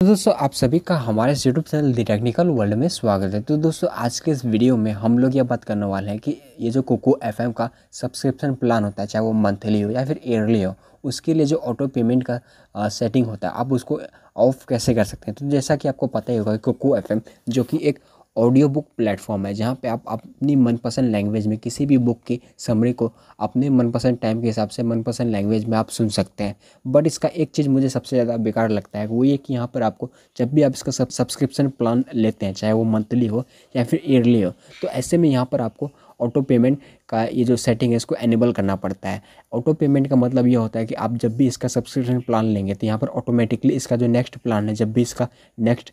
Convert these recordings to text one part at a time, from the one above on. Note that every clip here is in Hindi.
तो दोस्तों आप सभी का हमारे YouTube channel the technical world में स्वागत है तो दोस्तों आज के इस वीडियो में हम लोग यह बात करने वाले हैं कि ये जो कोको एफएम का सब्सक्रिप्शन प्लान होता है चाहे वो मंथली हो या फिर ईयरली हो उसके लिए जो ऑटो पेमेंट का आ, सेटिंग होता है आप उसको ऑफ कैसे कर सकते हैं तो जैसा कि आपको पता ही होगा कोको एफ जो कि एक ऑडियो बुक प्लेटफॉर्म है जहाँ पे आप अपनी मनपसंद लैंग्वेज में किसी भी बुक की समरी को अपने मनपसंद टाइम के हिसाब से मनपसंद लैंग्वेज में आप सुन सकते हैं बट इसका एक चीज़ मुझे सबसे ज़्यादा बेकार लगता है वो ये कि यहाँ पर आपको जब भी आप इसका सब सब्सक्रिप्शन प्लान लेते हैं चाहे वो मंथली हो या फिर ईयरली हो तो ऐसे में यहाँ पर आपको ऑटो पेमेंट का ये जो सेटिंग है इसको एनेबल करना पड़ता है ऑटो पेमेंट का मतलब ये होता है कि आप जब भी इसका सब्सक्रिप्शन प्लान लेंगे तो यहाँ पर ऑटोमेटिकली इसका जो नेक्स्ट प्लान है जब भी इसका नेक्स्ट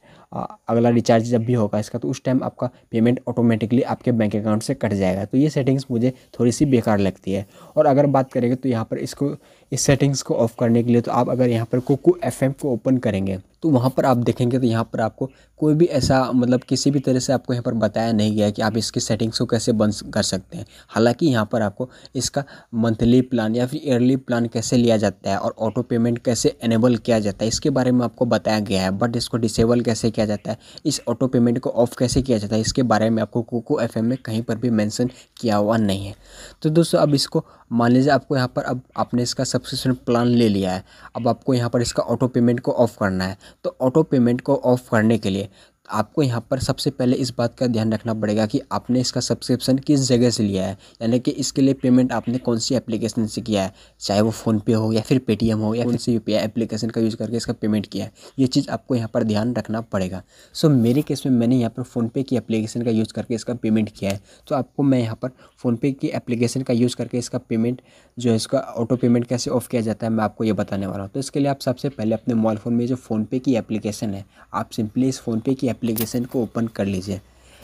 अगला रिचार्ज जब भी होगा इसका तो उस टाइम आपका पेमेंट ऑटोमेटिकली आपके बैंक अकाउंट से कट जाएगा तो ये सेटिंग्स मुझे थोड़ी सी बेकार लगती है और अगर बात करेंगे तो यहाँ पर इसको इस सेटिंग्स को ऑफ़ करने के लिए तो आप अगर यहाँ पर कोको एफ को ओपन करेंगे तो वहाँ पर आप देखेंगे तो यहाँ पर आपको कोई भी ऐसा मतलब किसी भी तरह से आपको यहाँ पर बताया नहीं गया कि आप इसकी सेटिंग्स को कैसे बंद कर सकते हैं हालांकि यहाँ पर आपको इसका मंथली प्लान या फिर ईयरली प्लान कैसे लिया जाता है और ऑटो पेमेंट कैसे एनेबल किया जाता है इसके बारे में आपको बताया गया है बट इसको डिसेबल कैसे किया जाता है इस ऑटो पेमेंट को ऑफ कैसे किया जाता है इसके बारे में आपको कोको एफ में कहीं पर भी मैंसन किया हुआ नहीं है तो दोस्तों अब इसको मान लीजिए आपको यहाँ पर अब आपने इसका सब्सक्रिप्शन प्लान ले लिया है अब आपको यहाँ पर इसका ऑटो पेमेंट को ऑफ करना है तो ऑटो पेमेंट को ऑफ़ करने के लिए आपको यहाँ पर सबसे पहले इस बात का ध्यान रखना पड़ेगा कि आपने इसका सब्सक्रिप्शन किस जगह से लिया है यानी कि इसके लिए पेमेंट आपने कौन सी एप्लीकेशन से किया है चाहे वो फ़ोनपे हो या फिर पेटीएम हो या फिर सी यू एप्लीकेशन का यूज़ करके इसका पेमेंट किया है ये चीज़ आपको यहाँ पर ध्यान रखना पड़ेगा सो मेरे केस में मैंने यहाँ पर फ़ोनपे की एप्लीकेशन का यूज़ करके इसका पेमेंट किया है तो आपको मैं यहाँ पर फ़ोनपे की एप्लीकेशन का यूज़ करके इसका पेमेंट जो है इसका ऑटो पेमेंट कैसे ऑफ किया जाता है मैं आपको ये बताने वाला हूँ तो इसके लिए आप सबसे पहले अपने मोबाइल फ़ोन में जो फ़ोनपे की एप्लीकेशन है आप सिंपली इस फ़ोनपे की एप्लीकेशन को ओपन कर लीजिए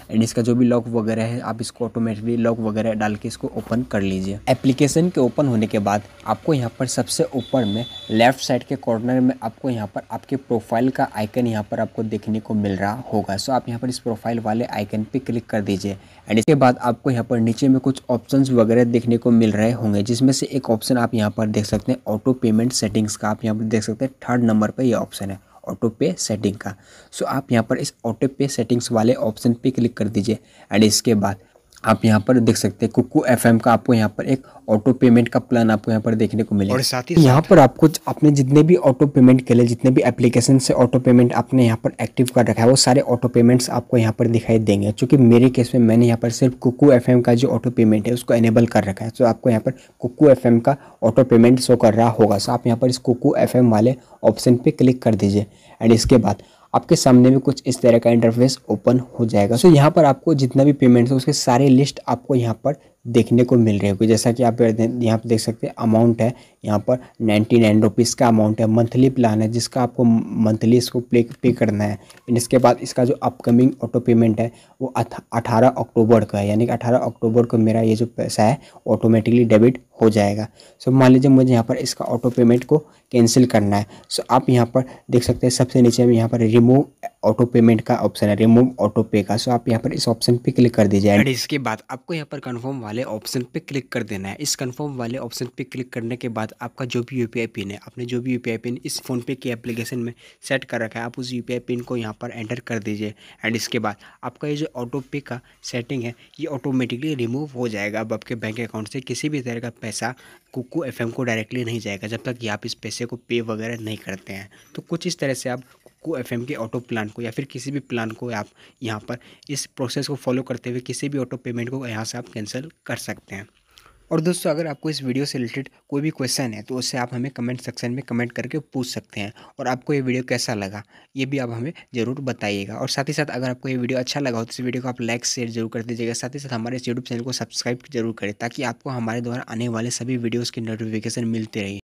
एंड इसका जो भी लॉक वगैरह है आप इसको ऑटोमेटिकली लॉक वगैरह डाल के इसको ओपन कर लीजिए एप्लीकेशन के ओपन होने के बाद आपको यहाँ पर सबसे ऊपर में लेफ्ट साइड के कॉर्नर में आपको यहाँ पर आपके प्रोफाइल का आइकन यहाँ पर आपको देखने को मिल रहा होगा सो आप यहाँ पर इस प्रोफाइल वाले आइकन पर क्लिक कर दीजिए एंड इसके बाद आपको यहाँ पर नीचे में कुछ ऑप्शन वगैरह देखने को मिल रहे होंगे जिसमें से एक ऑप्शन आप यहाँ पर देख सकते हैं ऑटो पेमेंट सेटिंग्स का आप यहाँ पर देख सकते हैं थर्ड नंबर पर यह ऑप्शन है ऑटो पे सेटिंग का सो आप यहाँ पर इस ऑटो पे सेटिंग्स वाले ऑप्शन पे क्लिक कर दीजिए एंड इसके बाद आप यहाँ पर देख सकते हैं कुकू एफ का आपको यहाँ पर एक ऑटो पेमेंट का प्लान आपको यहाँ पर देखने को मिलेगा और साथ ही तो यहाँ पर आपको अपने जितने भी ऑटो पेमेंट के लिए जितने भी एप्लीकेशन से ऑटो पेमेंट आपने यहाँ पर एक्टिव कर रखा है वो सारे ऑटो पेमेंट्स आपको यहाँ पर दिखाई देंगे चूँकि मेरे केस में मैंने यहाँ पर सिर्फ कुकू एफ का जो ऑटो पेमेंट है उसको एनेबल कर रखा है तो आपको यहाँ पर कुकू एफ का ऑटो पेमेंट शो कर रहा होगा सो तो आप यहाँ पर इस कुकू एफ वाले ऑप्शन पर क्लिक कर दीजिए एंड इसके बाद आपके सामने भी कुछ इस तरह का इंटरफेस ओपन हो जाएगा सो so, यहाँ पर आपको जितना भी पेमेंट्स है उसके सारे लिस्ट आपको यहाँ पर देखने को मिल रही होगी जैसा कि आप यहाँ पर देख सकते हैं अमाउंट है यहाँ पर नाइन्टी नाइन रुपीज़ का अमाउंट है मंथली प्लान है जिसका आपको मंथली इसको पे पे करना है एंड इसके बाद इसका जो अपकमिंग ऑटो पेमेंट है वो अठारह अक्टूबर का है यानी कि अठारह अक्टूबर को मेरा ये जो पैसा है ऑटोमेटिकली डेबिट हो जाएगा सो मान लीजिए मुझे यहाँ पर इसका ऑटो पेमेंट को कैंसिल करना है सो आप यहाँ पर देख सकते हैं सबसे नीचे में यहाँ पर रिमूव ऑटो पेमेंट का ऑप्शन है रिमूव ऑटो पे का सो आप यहाँ पर इस ऑप्शन पे क्लिक कर दीजिए एंड इसके बाद आपको यहाँ पर कंफर्म वाले ऑप्शन पे क्लिक कर देना है इस कंफर्म वाले ऑप्शन पे क्लिक करने के बाद आपका जो भी यूपीआई पिन है आपने जो भी यूपीआई पिन इस फोनपे के एप्लीकेशन में सेट कर रखा है आप उस यूपीआई पिन को यहाँ पर एंटर कर दीजिए एंड इसके बाद आपका ये जो ऑटो पे का सेटिंग है ये ऑटोमेटिकली रिमूव हो जाएगा अब आपके बैंक अकाउंट से किसी भी तरह का पैसा कुकू एफ को डायरेक्टली नहीं जाएगा जब तक कि आप इस पैसे को पे वगैरह नहीं करते हैं तो कुछ इस तरह से आप को एफ के ऑटो प्लान को या फिर किसी भी प्लान को आप यहाँ पर इस प्रोसेस को फॉलो करते हुए किसी भी ऑटो पेमेंट को यहाँ से आप कैंसिल कर सकते हैं और दोस्तों अगर आपको इस वीडियो से रिलेटेड कोई भी क्वेश्चन है तो उससे आप हमें कमेंट सेक्शन में कमेंट करके पूछ सकते हैं और आपको ये वीडियो कैसा लगा ये भी आप हमें ज़रूर बताइएगा और साथ ही साथ अगर आपको ये वीडियो अच्छा लगा हो तो इस वीडियो को आप लाइक शेयर जरूर कर दीजिएगा साथ ही साथ हमारे इस यूट्यूब चैनल को सब्सक्राइब जरूर करें ताकि आपको हमारे द्वारा आने वाले सभी वीडियोज़ की नोटिफिकेशन मिलती रही